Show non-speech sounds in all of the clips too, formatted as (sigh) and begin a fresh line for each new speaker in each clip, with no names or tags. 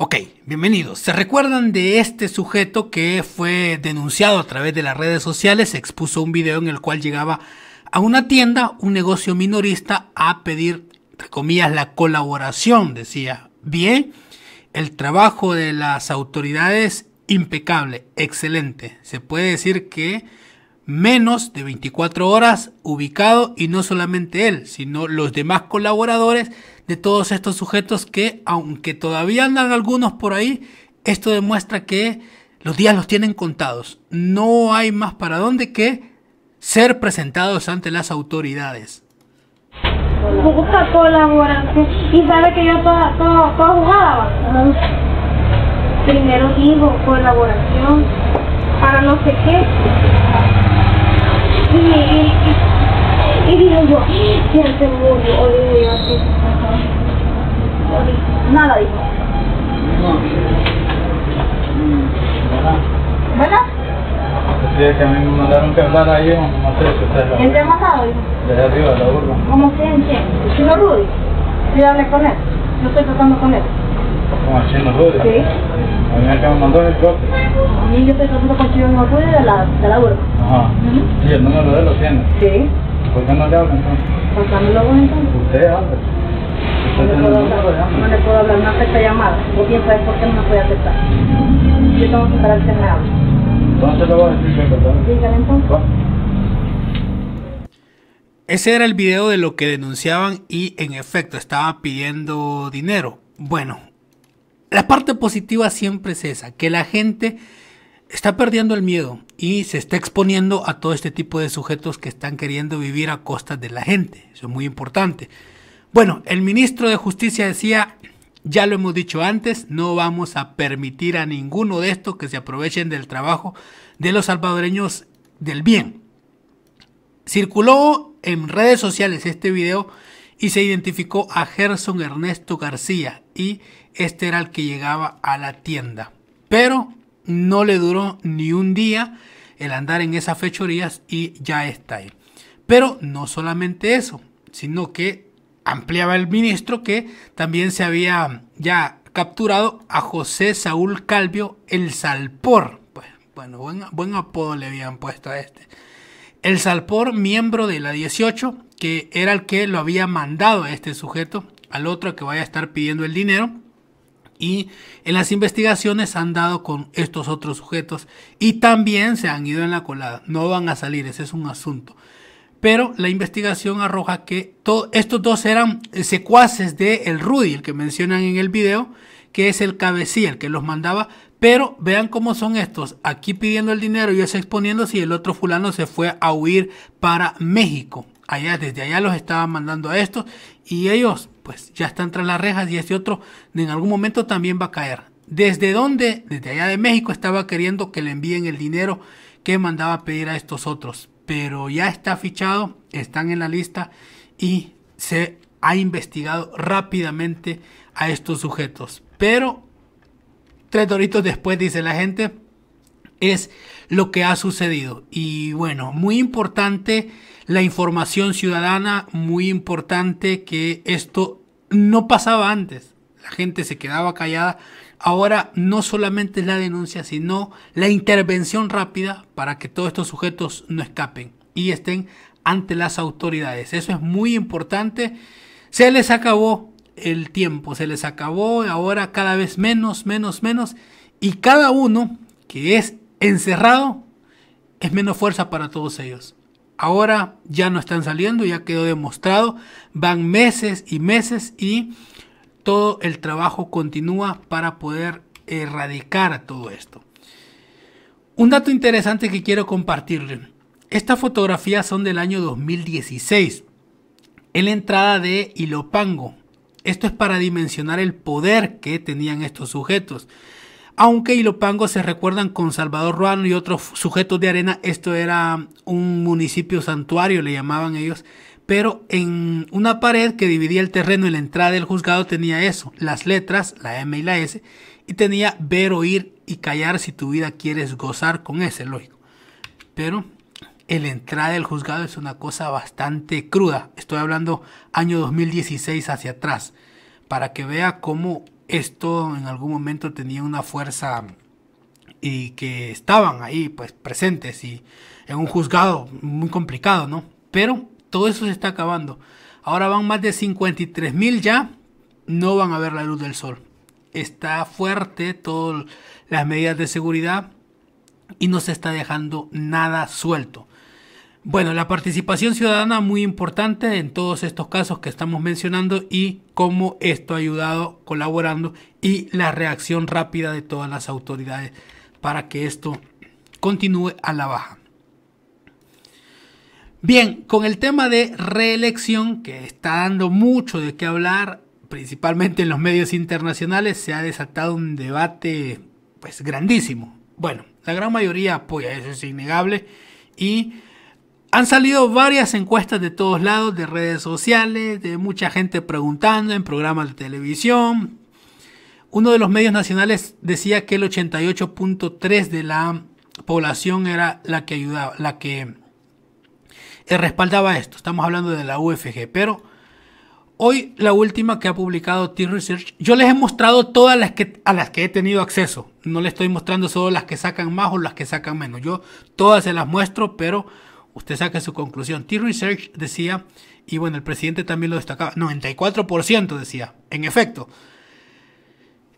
Ok, bienvenidos. ¿Se recuerdan de este sujeto que fue denunciado a través de las redes sociales? Se expuso un video en el cual llegaba a una tienda, un negocio minorista, a pedir, entre comillas, la colaboración, decía. Bien, el trabajo de las autoridades impecable, excelente. Se puede decir que menos de 24 horas ubicado y no solamente él, sino los demás colaboradores de todos estos sujetos que, aunque todavía andan algunos por ahí, esto demuestra que los días los tienen contados. No hay más para dónde que ser presentados ante las autoridades.
Busca colaboración y sabe que yo toda, jugada. Primero digo colaboración para no sé qué. Y yo, Siente mucho odio Nada dijo. ¿Verdad?
Pues sí, que a mí me mandaron que hablar ahí, no sé si usted ¿Quién te ha matado, hijo? Desde arriba, la burla.
¿Cómo se en quién? chino Rudy? Sí, hablé con él. Yo estoy tratando con él.
¿Cómo chino Rudy? Sí. A mí me me mandó el A
mí yo estoy tratando contigo no no de la, de la urba.
Ajá. Uh ¿Y el número de él lo tiene? Sí. ¿Por qué no le hablan entonces? ¿Por qué no lo hago entonces? Usted habla.
No le, puedo hablar, no le puedo hablar, no acepta llamada. O bien sabes por qué no me puede aceptar. Yo tengo que esperar que me hable. Entonces lo voy a decir que Dígale entonces.
Ese era el video de lo que denunciaban y en efecto estaba pidiendo dinero. Bueno, la parte positiva siempre es esa, que la gente está perdiendo el miedo y se está exponiendo a todo este tipo de sujetos que están queriendo vivir a costa de la gente. Eso es muy importante. Bueno, el ministro de Justicia decía, ya lo hemos dicho antes, no vamos a permitir a ninguno de estos que se aprovechen del trabajo de los salvadoreños del bien. Circuló en redes sociales este video y se identificó a Gerson Ernesto García y este era el que llegaba a la tienda. Pero no le duró ni un día el andar en esas fechorías y ya está ahí. Pero no solamente eso, sino que ampliaba el ministro que también se había ya capturado a José Saúl Calvio el Salpor. Pues, bueno, buen, buen apodo le habían puesto a este. El Salpor, miembro de la 18, que era el que lo había mandado a este sujeto, al otro que vaya a estar pidiendo el dinero. Y en las investigaciones han dado con estos otros sujetos y también se han ido en la colada. No van a salir, ese es un asunto. Pero la investigación arroja que estos dos eran secuaces de el Rudy, el que mencionan en el video, que es el cabecilla, el que los mandaba. Pero vean cómo son estos, aquí pidiendo el dinero y ellos exponiéndose y el otro fulano se fue a huir para México allá, desde allá los estaba mandando a estos y ellos pues ya están tras las rejas y este otro en algún momento también va a caer. ¿Desde dónde? Desde allá de México estaba queriendo que le envíen el dinero que mandaba a pedir a estos otros. Pero ya está fichado, están en la lista y se ha investigado rápidamente a estos sujetos. Pero tres doritos después, dice la gente, es lo que ha sucedido. Y bueno, muy importante la información ciudadana, muy importante que esto no pasaba antes. La gente se quedaba callada. Ahora no solamente es la denuncia, sino la intervención rápida para que todos estos sujetos no escapen y estén ante las autoridades. Eso es muy importante. Se les acabó el tiempo, se les acabó ahora cada vez menos, menos, menos. Y cada uno que es encerrado, es menos fuerza para todos ellos. Ahora ya no están saliendo, ya quedó demostrado, van meses y meses y todo el trabajo continúa para poder erradicar todo esto. Un dato interesante que quiero compartirle. Estas fotografías son del año 2016, en la entrada de Ilopango. Esto es para dimensionar el poder que tenían estos sujetos. Aunque Ilopango se recuerdan con Salvador Ruano y otros sujetos de arena, esto era un municipio santuario, le llamaban ellos, pero en una pared que dividía el terreno y la entrada del juzgado tenía eso, las letras, la M y la S, y tenía ver, oír y callar si tu vida quieres gozar con ese, lógico. Pero el entrada del juzgado es una cosa bastante cruda, estoy hablando año 2016 hacia atrás, para que vea cómo esto en algún momento tenía una fuerza y que estaban ahí pues presentes y en un juzgado muy complicado, ¿no? Pero todo eso se está acabando. Ahora van más de 53 mil ya, no van a ver la luz del sol. Está fuerte todas las medidas de seguridad y no se está dejando nada suelto. Bueno, la participación ciudadana muy importante en todos estos casos que estamos mencionando y cómo esto ha ayudado colaborando y la reacción rápida de todas las autoridades para que esto continúe a la baja. Bien, con el tema de reelección que está dando mucho de qué hablar, principalmente en los medios internacionales, se ha desatado un debate pues grandísimo. Bueno, la gran mayoría apoya, eso es innegable y han salido varias encuestas de todos lados, de redes sociales, de mucha gente preguntando en programas de televisión. Uno de los medios nacionales decía que el 88.3 de la población era la que ayudaba, la que eh, respaldaba esto. Estamos hablando de la UFG, pero hoy la última que ha publicado T-Research, yo les he mostrado todas las que, a las que he tenido acceso. No les estoy mostrando solo las que sacan más o las que sacan menos. Yo todas se las muestro, pero usted saque su conclusión. T-Research decía, y bueno, el presidente también lo destacaba, 94% decía, en efecto.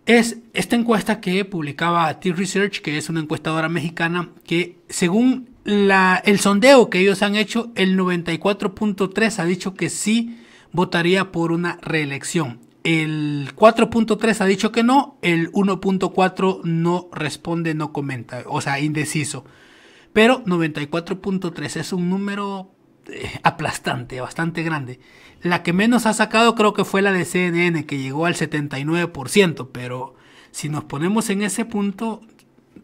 Es esta encuesta que publicaba T-Research, que es una encuestadora mexicana, que según el sondeo que ellos han hecho, el 94.3 ha dicho que sí votaría por una reelección. El 4.3 ha dicho que no, el 1.4 no responde, no comenta, o sea, indeciso. Pero 94.3 es un número eh, aplastante, bastante grande. La que menos ha sacado creo que fue la de CNN, que llegó al 79%, pero si nos ponemos en ese punto,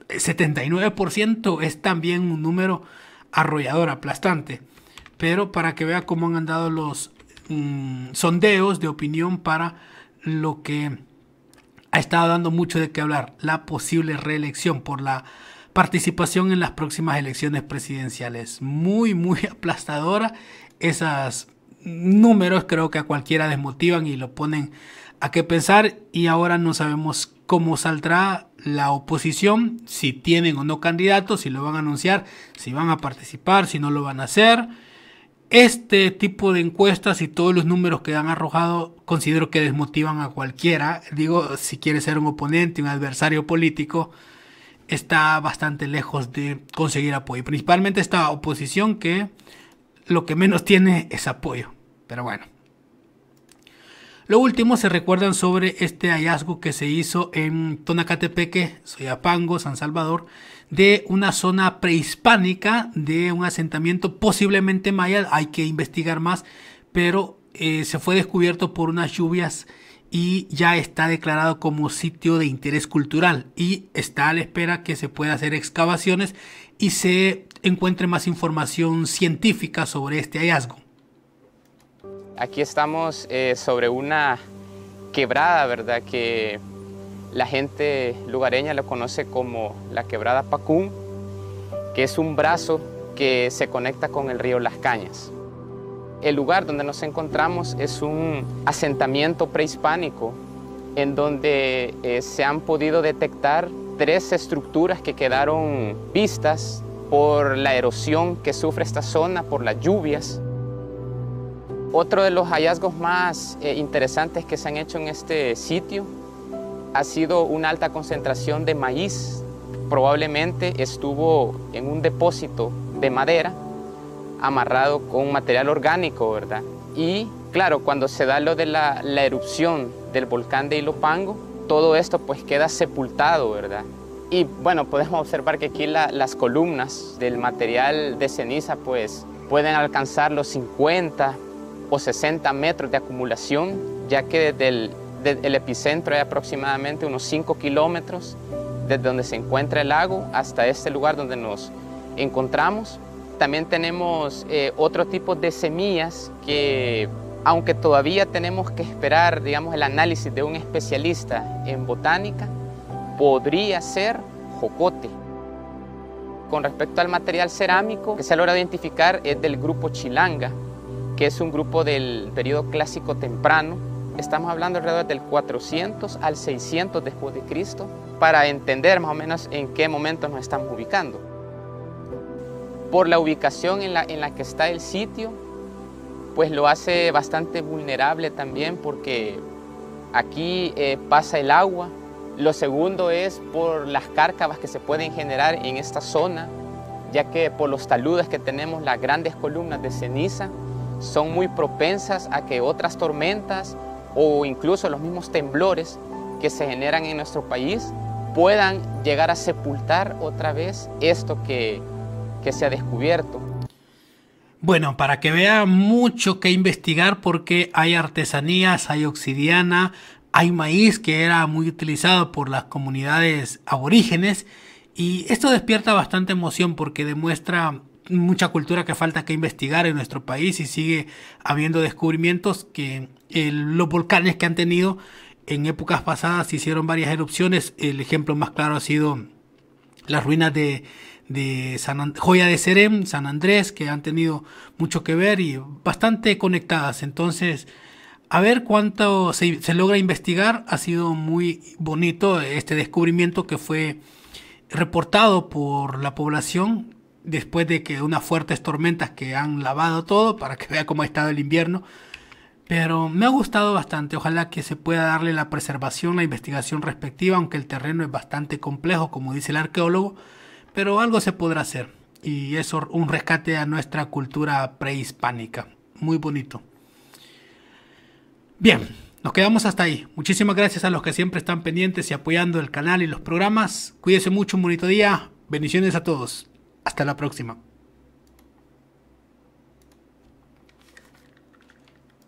79% eh, es también un número arrollador, aplastante. Pero para que vea cómo han andado los mm, sondeos de opinión para lo que ha estado dando mucho de qué hablar, la posible reelección por la participación en las próximas elecciones presidenciales. Muy, muy (laughs) aplastadora. Esos números creo que a cualquiera desmotivan y lo ponen a qué pensar y ahora no sabemos cómo saldrá la oposición, si tienen o no candidatos, si lo van a anunciar, si van a participar, si no lo van a hacer. Este tipo de encuestas y todos los números que han arrojado considero que desmotivan a cualquiera. Digo, si quiere ser un oponente, un adversario político, está bastante lejos de conseguir apoyo. Principalmente esta oposición que lo que menos tiene es apoyo. Pero bueno. Lo último se recuerdan sobre este hallazgo que se hizo en Tonacatepeque, Soyapango, San Salvador, de una zona prehispánica, de un asentamiento posiblemente maya, hay que investigar más, pero eh, se fue descubierto por unas lluvias y ya está declarado como sitio de interés cultural y está a la espera que se pueda hacer excavaciones y se encuentre más información científica sobre este hallazgo.
Aquí estamos eh, sobre una quebrada, ¿verdad? Que la gente lugareña lo conoce como la quebrada Pacún, que es un brazo que se conecta con el río Las Cañas. El lugar donde nos encontramos es un asentamiento prehispánico en donde eh, se han podido detectar tres estructuras que quedaron vistas por la erosión que sufre esta zona, por las lluvias. Otro de los hallazgos más eh, interesantes que se han hecho en este sitio ha sido una alta concentración de maíz. Probablemente estuvo en un depósito de madera amarrado con material orgánico, ¿verdad? Y claro, cuando se da lo de la, erupción del volcán de Ilopango, todo esto pues queda sepultado, ¿verdad? Y bueno, podemos observar que aquí las columnas del material de ceniza pues pueden alcanzar los 50 o 60 metros de acumulación, ya que desde desde el epicentro hay aproximadamente unos 5 kilómetros desde donde se encuentra el lago hasta este lugar donde nos encontramos, también tenemos eh, otro tipo de semillas que, aunque todavía tenemos que esperar, digamos, el análisis de un especialista en botánica, podría ser jocote. Con respecto al material cerámico que se logra identificar es del grupo Chilanga, que es un grupo del periodo clásico temprano. Estamos hablando alrededor del 400 al 600 después de Cristo para entender más o menos en qué momento nos estamos ubicando por la ubicación en la, en la que está el sitio, pues lo hace bastante vulnerable también porque aquí eh, pasa el agua. Lo segundo es por las cárcavas que se pueden generar en esta zona, ya que por los taludes que tenemos las grandes columnas de ceniza son muy propensas a que otras tormentas o incluso los mismos temblores que se generan en nuestro país puedan llegar a sepultar otra vez esto que se ha descubierto.
Bueno, para que vea mucho que investigar porque hay artesanías, hay oxidiana, hay maíz que era muy utilizado por las comunidades aborígenes y esto despierta bastante emoción porque demuestra mucha cultura que falta que investigar en nuestro país y sigue habiendo descubrimientos que eh, los volcanes que han tenido en épocas pasadas hicieron varias erupciones. El ejemplo más claro ha sido las ruinas de de San Joya de Serem, San Andrés, que han tenido mucho que ver y bastante conectadas. Entonces, a ver cuánto se, se, logra investigar. Ha sido muy bonito este descubrimiento que fue reportado por la población después de que unas fuertes tormentas que han lavado todo para que vea cómo ha estado el invierno. Pero me ha gustado bastante. Ojalá que se pueda darle la preservación, la investigación respectiva, aunque el terreno es bastante complejo, como dice el arqueólogo pero algo se podrá hacer. Y es un rescate a nuestra cultura prehispánica. Muy bonito. Bien, nos quedamos hasta ahí. Muchísimas gracias a los que siempre están pendientes y apoyando el canal y los programas. Cuídense mucho, un bonito día. Bendiciones a todos. Hasta la próxima.